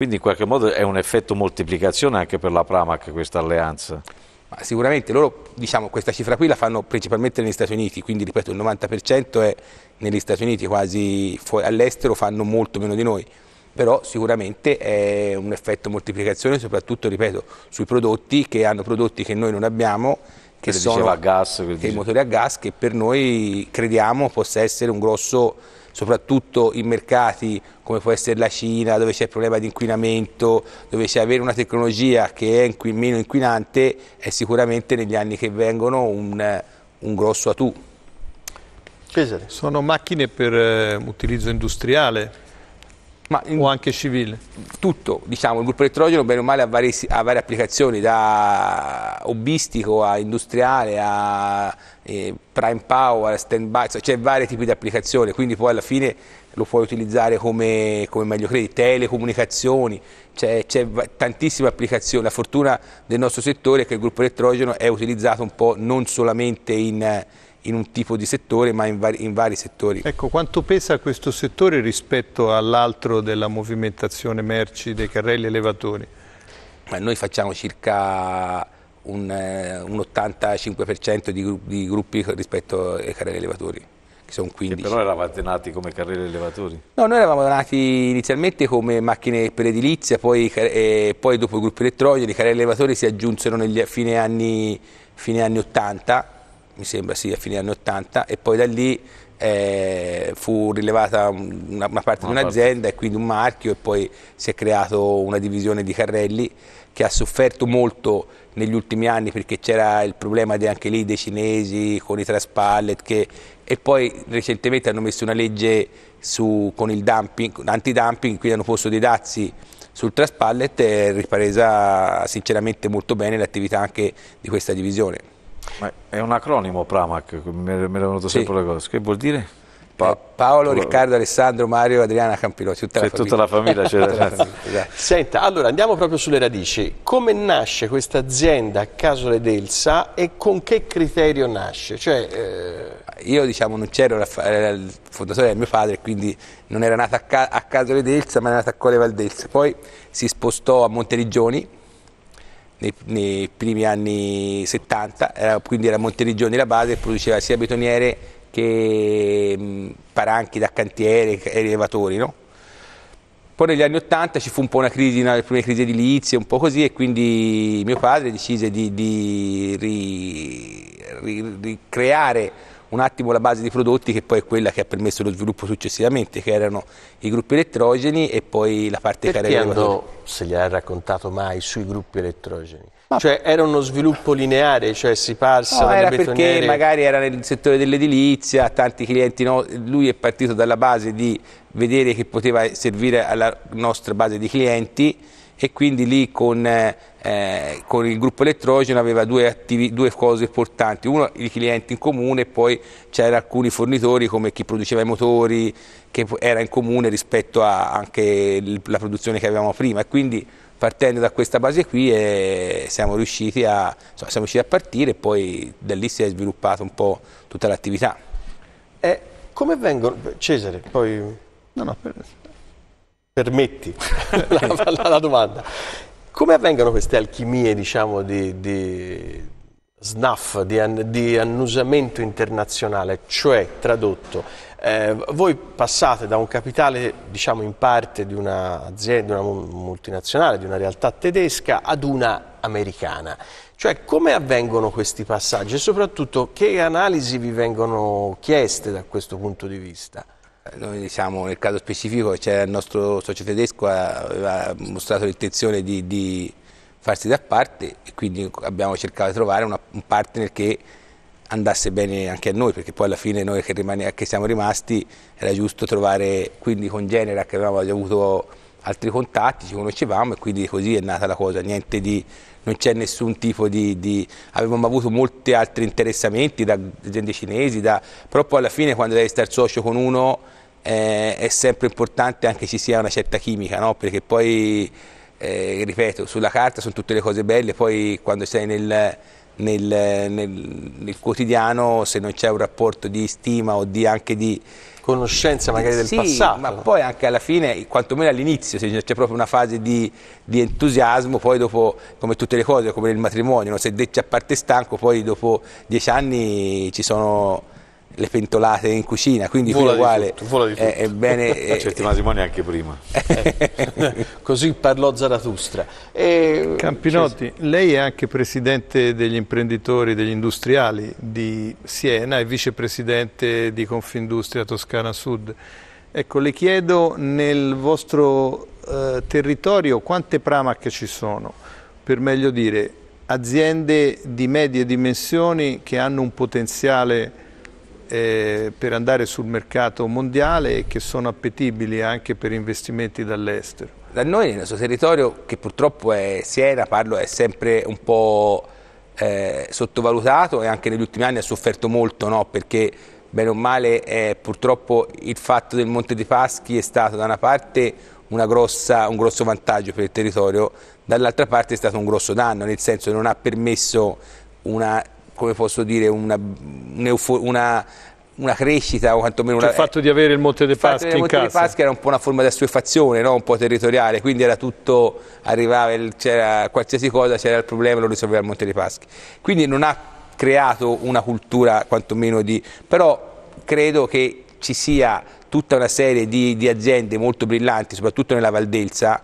Quindi in qualche modo è un effetto moltiplicazione anche per la Pramac questa alleanza? Ma sicuramente loro, diciamo, questa cifra qui la fanno principalmente negli Stati Uniti, quindi ripeto il 90% è negli Stati Uniti, quasi all'estero fanno molto meno di noi, però sicuramente è un effetto moltiplicazione soprattutto, ripeto, sui prodotti che hanno prodotti che noi non abbiamo che, sono, a gas, che dei motori a gas che per noi crediamo possa essere un grosso soprattutto in mercati come può essere la Cina, dove c'è il problema di inquinamento, dove c'è avere una tecnologia che è inqui meno inquinante, è sicuramente negli anni che vengono un, un grosso Cesare. Sono macchine per eh, utilizzo industriale, in, o anche civile? Tutto, diciamo, il gruppo elettrogeno bene o male ha varie, ha varie applicazioni, da hobbistico a industriale a eh, prime power, stand by, cioè, cioè vari tipi di applicazioni, quindi poi alla fine lo puoi utilizzare come, come meglio credi, telecomunicazioni, c'è, tantissime applicazioni. La fortuna del nostro settore è che il gruppo elettrogeno è utilizzato un po' non solamente in in un tipo di settore ma in vari, in vari settori. Ecco, quanto pesa questo settore rispetto all'altro della movimentazione merci dei carrelli elevatori? Ma noi facciamo circa un, eh, un 85% di, di, gruppi rispetto ai carrelli elevatori. Che sono 15. Che però eravate nati come carrelli elevatori? No, noi eravamo nati inizialmente come macchine per edilizia, poi, eh, poi dopo i gruppi elettrogeni i carrelli elevatori si aggiunsero negli fine anni, fine anni 80 mi sembra sì, a fine anni 80 e poi da lì eh, fu rilevata una, una parte una di un'azienda e quindi un marchio e poi si è creato una divisione di carrelli che ha sofferto molto negli ultimi anni perché c'era il problema anche lì dei cinesi con i traspallet che, e poi recentemente hanno messo una legge su, con il dumping, antidumping, quindi hanno posto dei dazi sul traspallet e è ripresa sinceramente molto bene l'attività anche di questa divisione. Ma è un acronimo PRAMAC, mi era venuto sempre sì. la cosa. Che vuol dire? Pa eh, Paolo, Riccardo, Alessandro, Mario, Adriana Campilotti, tutta, la tutta la famiglia. C'è tutta la famiglia, esatto. Senta, allora andiamo proprio sulle radici. Come nasce questa azienda a Casole d'Elsa e con che criterio nasce? Cioè, eh... Io diciamo non c'ero, era il fondatore del mio padre, quindi non era nata a, Ca a Casole d'Elsa ma era nata a Colle Valdelsa. Poi si spostò a Monteriggioni nei, nei primi anni 70, era, quindi era Monteriggioni la base, produceva sia betoniere che mh, mm, paranchi da cantiere e elevatori. No? Poi negli anni 80 ci fu un po' una crisi, una delle prime crisi edilizie, un po' così, e quindi mio padre decise di, di ricreare un attimo la base di prodotti che poi è quella che ha permesso lo sviluppo successivamente, che erano i gruppi elettrogeni e poi la parte Perché cara hanno, se ha raccontato mai, sui gruppi elettrogeni? Ma cioè era uno sviluppo lineare, cioè si passa no, era betoniere... perché magari era nel settore dell'edilizia, tanti clienti no, lui è partito dalla base di vedere che poteva servire alla nostra base di clienti e quindi lì con eh, eh, con il gruppo elettrogeno aveva due, attivi, due, cose importanti, uno i clienti in comune e poi c'erano alcuni fornitori come chi produceva i motori che era in comune rispetto a anche la produzione che avevamo prima e quindi partendo da questa base qui eh, siamo, riusciti a, insomma, siamo, riusciti a, partire e poi da lì si è sviluppata un po' tutta l'attività. Eh, come vengono, Cesare, poi... No, no, per... permetti la, la, la domanda. Come avvengono queste alchimie, diciamo, di, di SNAF, di, di, annusamento internazionale, cioè tradotto, eh, voi passate da un capitale, diciamo, in parte di un'azienda, una multinazionale, di una realtà tedesca, ad una americana. Cioè, come avvengono questi passaggi e soprattutto che analisi vi vengono chieste da questo punto di vista? Noi siamo, nel caso specifico c'era il nostro socio tedesco che aveva mostrato l'intenzione di, di, farsi da parte e quindi abbiamo cercato di trovare una, un partner che andasse bene anche a noi perché poi alla fine noi che, rimane, che siamo rimasti era giusto trovare quindi con Genera che avevamo già avuto altri contatti, ci conoscevamo e quindi così è nata la cosa, di, non c'è nessun tipo di, di, avevamo avuto molti altri interessamenti da aziende cinesi, da, però poi alla fine quando devi stare socio con uno eh, è sempre importante anche ci sia una certa chimica, no? perché poi, eh, ripeto, sulla carta sono tutte le cose belle, poi quando sei nel, nel, nel, nel quotidiano, se non c'è un rapporto di stima o di, anche di conoscenza magari del sì, passato. ma poi anche alla fine, quantomeno all'inizio, se c'è proprio una fase di, di, entusiasmo, poi dopo, come tutte le cose, come nel matrimonio, no? se decci a parte stanco, poi dopo dieci anni ci sono le pentolate in cucina, quindi vola uguale tutto, vola è, è, bene... È... Certi eh, matrimoni anche prima. Eh, così parlò Zaratustra. E... Campinotti, lei è anche presidente degli imprenditori, degli industriali di Siena e vicepresidente di Confindustria Toscana Sud. Ecco, le chiedo nel vostro eh, territorio quante Pramac ci sono, per meglio dire, aziende di medie dimensioni che hanno un potenziale eh, per andare sul mercato mondiale e che sono appetibili anche per investimenti dall'estero. Da noi nel nostro territorio, che purtroppo è Siena, parlo, è sempre un po' eh, sottovalutato e anche negli ultimi anni ha sofferto molto, no? perché bene o male eh, purtroppo il fatto del Monte dei Paschi è stato da una parte grossa, un grosso vantaggio per il territorio, dall'altra parte è stato un grosso danno, nel senso che non ha permesso una come posso dire, una, una, una crescita o quantomeno cioè, una... il fatto di avere il Monte dei Paschi in casa. Il Monte dei Paschi era un po' una forma di assuefazione, no? un po' territoriale, quindi era tutto, arrivava, c'era qualsiasi cosa, c'era il problema, lo risolveva il Monte dei Paschi. Quindi non ha creato una cultura quantomeno di... però credo che ci sia tutta una serie di, di aziende molto brillanti, soprattutto nella Valdelsa,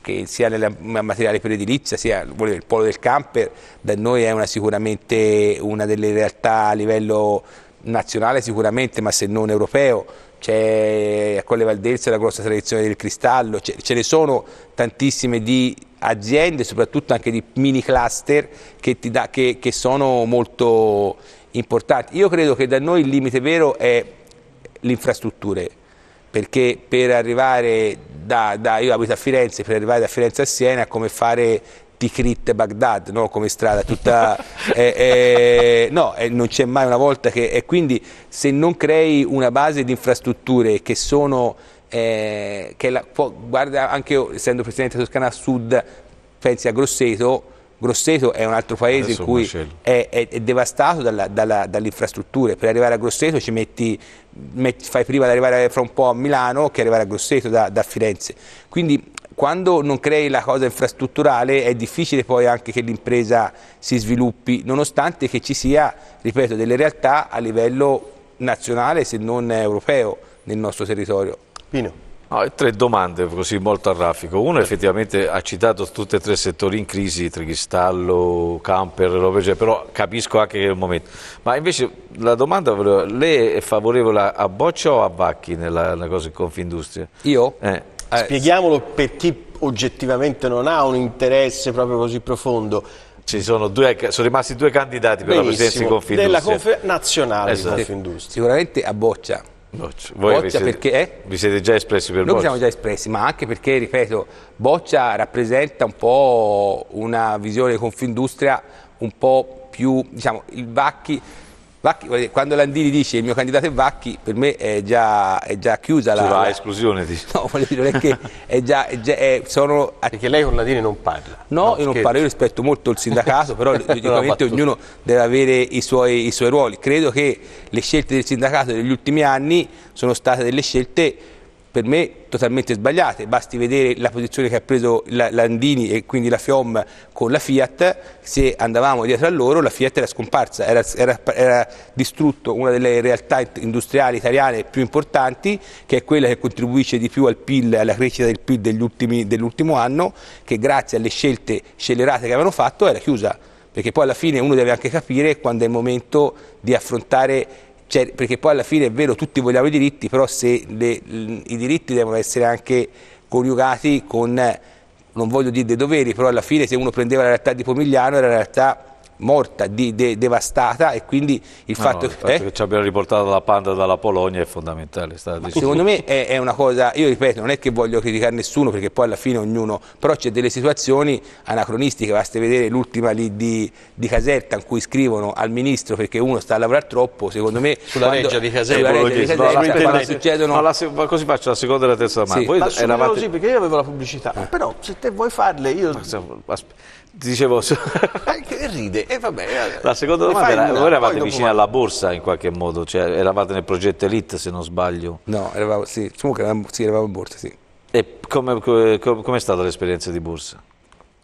che sia nel materiale per edilizia sia dire, il polo del camper da noi è una, sicuramente una delle realtà a livello nazionale sicuramente ma se non europeo c'è a Colle Valdelsa la grossa tradizione del cristallo ce ne sono tantissime di aziende soprattutto anche di mini cluster che, da, che, che sono molto importanti io credo che da noi il limite vero è le infrastrutture perché per arrivare da, da, io abito a Firenze, per arrivare da Firenze a Siena è come fare Tikrit Baghdad, no? come strada tutta... eh, eh, no, eh, non c'è mai una volta che... E quindi se non crei una base di infrastrutture che sono... Eh, che la, può, guarda, anche io essendo presidente Toscana Sud, pensi a Grosseto, Grosseto è un altro paese Adesso in cui è, è, è, devastato dalle infrastrutture, per arrivare a Grosseto ci metti, metti, fai prima di arrivare fra un po' a Milano che arrivare a Grosseto da, da Firenze. Quindi quando non crei la cosa infrastrutturale è difficile poi anche che l'impresa si sviluppi, nonostante che ci sia, ripeto, delle realtà a livello nazionale se non europeo nel nostro territorio. Pino. No, tre domande così molto a raffico. Uno effettivamente ha citato tutti e tre i settori in crisi, Trigistallo, Camper, robe, però capisco anche che è il momento. Ma invece la domanda, lei è favorevole a Boccia o a Bacchi nella, nella cosa in Confindustria? Io? Eh. eh Spieghiamolo per chi oggettivamente non ha un interesse proprio così profondo. Ci sono, due, sono rimasti due candidati per Benissimo, la presidenza di Confindustria. Della confer- nazionale esatto. di Confindustria. Sicuramente a Boccia Boccia, Voi Boccia vi, perché, eh? vi siete già espressi per Noi Boccia? Noi siamo già espressi, ma anche perché, ripeto, Boccia rappresenta un po' una visione Confindustria un po' più, diciamo, il Vacchi Vacchi, quando Landini dice il mio candidato è Vacchi, per me è già, è già chiusa la... Sulla esclusione, dice. No, voglio dire, non è che è già... È già è, sono... Perché lei con Landini non parla. No, no io non parlo, io rispetto molto il sindacato, però logicamente ognuno deve avere i suoi, i suoi ruoli. Credo che le scelte del sindacato degli ultimi anni sono state delle scelte per me totalmente sbagliate, basti vedere la posizione che ha preso Landini e quindi la FIOM con la Fiat, se andavamo dietro a loro la Fiat era scomparsa, era, era, era distrutto una delle realtà industriali italiane più importanti, che è quella che contribuisce di più al PIL, alla crescita del PIL dell'ultimo anno, che grazie alle scelte scellerate che avevano fatto era chiusa, perché poi alla fine uno deve anche capire quando è il momento di affrontare cioè, perché poi alla fine è vero, tutti vogliamo i diritti, però se le, i diritti devono essere anche coniugati con, non voglio dire dei doveri, però alla fine se uno prendeva la realtà di Pomigliano era la realtà morta, di, de, devastata e quindi il no, fatto, no, il che, fatto eh? che ci abbiano riportato la panda dalla Polonia è fondamentale. Secondo me è, è, una cosa, io ripeto, non è che voglio criticare nessuno perché poi alla fine ognuno, però c'è delle situazioni anacronistiche, basta vedere l'ultima lì di, di, Caserta in cui scrivono al ministro perché uno sta a lavorare troppo, secondo me... Sulla quando, reggia di Caserta, sulla reggia di Caserta no, succedono... La, ma così faccio la seconda e la terza domanda. Sì. Voi ma eravate... così perché io avevo la pubblicità, eh. però se te vuoi farle io... Ma, dicevo... e ride, e vabbè. Eh. La seconda domanda era, voi eravate vicini alla borsa in qualche modo, cioè eravate nel progetto Elite se non sbaglio. No, eravamo, sì, comunque eravamo, sì, eravamo in borsa, sì. E come, come, come è stata l'esperienza di borsa?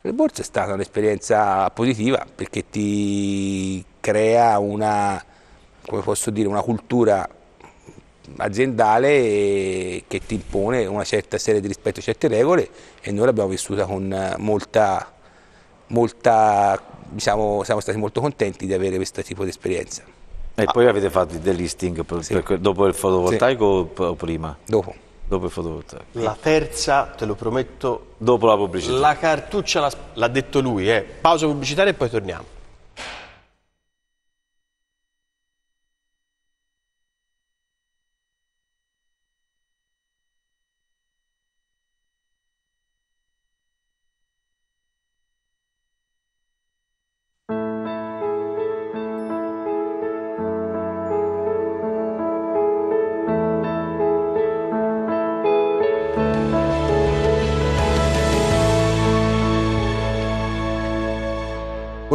La borsa è stata un'esperienza positiva perché ti crea una, come posso dire, una cultura aziendale che ti impone una certa serie di rispetto a certe regole e noi l'abbiamo vissuta con molta molta, diciamo, siamo stati molto contenti di avere questo tipo di esperienza. E ah. poi avete fatto il listing per, sì. per, dopo il fotovoltaico sì. o prima? Dopo. Dopo il fotovoltaico. La terza, te lo prometto. Dopo la pubblicità. La cartuccia l'ha detto lui, eh. pausa pubblicitaria e poi torniamo.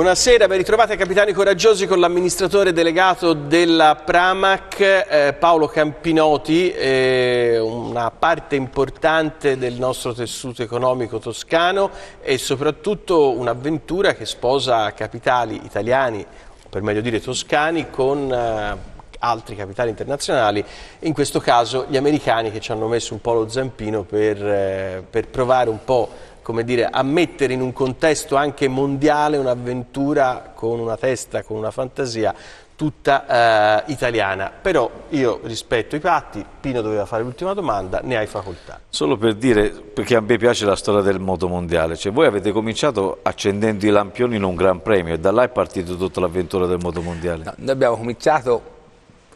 Buonasera, ben ritrovati a Capitani Coraggiosi con l'amministratore delegato della Pramac, eh, Paolo Campinoti, eh, una parte importante del nostro tessuto economico toscano e soprattutto un'avventura che sposa capitali italiani, per meglio dire toscani, con eh, altri capitali internazionali, in questo caso gli americani che ci hanno messo un po' lo zampino per, eh, per provare un po' come dire, a mettere in un contesto anche mondiale un'avventura con una testa, con una fantasia tutta eh, italiana. Però io rispetto i patti, Pino doveva fare l'ultima domanda, ne hai facoltà. Solo per dire, perché a me piace la storia del moto mondiale, cioè voi avete cominciato accendendo i lampioni in un gran premio e da là è partita tutta l'avventura del moto mondiale. No, noi abbiamo cominciato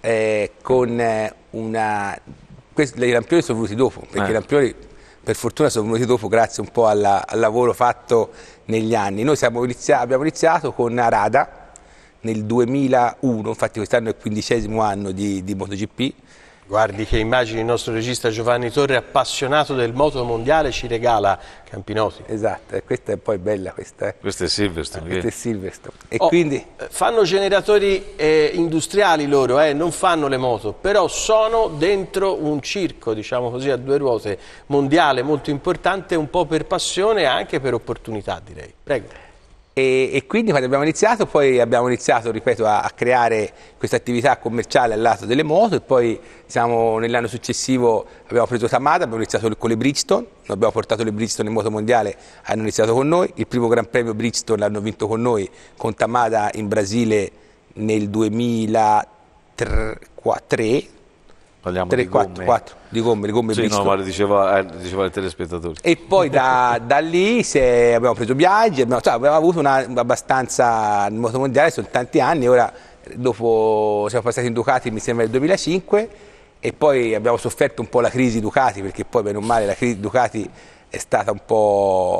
eh, con eh, una... Questi, I lampioni sono venuti dopo, perché eh. i lampioni per fortuna sono venuti dopo grazie un po' alla, al lavoro fatto negli anni. Noi inizia, abbiamo iniziato con Arada nel 2001, infatti quest'anno è il quindicesimo anno di, di MotoGP, Guardi che immagini il nostro regista Giovanni Torre, appassionato del moto mondiale, ci regala Campinotti. Esatto, questa è poi bella questa. Eh? Questa è Silverstone. Ah, questa è Silverstone. E oh, quindi... Eh, fanno generatori eh, industriali loro, eh, non fanno le moto, però sono dentro un circo, diciamo così, a due ruote mondiale molto importante, un po' per passione e anche per opportunità direi. Prego. E, e, quindi quando abbiamo iniziato, poi abbiamo iniziato, ripeto, a, a creare questa attività commerciale al lato delle moto e poi siamo, nell'anno successivo abbiamo preso Tamada, abbiamo iniziato con le Bridgestone, abbiamo portato le Bridgestone in moto mondiale, hanno iniziato con noi, il primo Gran Premio Bridgestone l'hanno vinto con noi, con Tamada in Brasile nel 2003, 2003 Parliamo 3, di 4, gomme. 4 di gomme, le gomme sì, no, ma diceva, eh, diceva il telespettatore. E poi da, da lì abbiamo preso viaggi, abbiamo, cioè, abbiamo avuto una, abbastanza nel motomondiale, sono tanti anni, ora dopo siamo passati in Ducati mi sembra nel 2005 e poi abbiamo sofferto un po' la crisi Ducati perché poi bene o male la crisi Ducati è stata un po'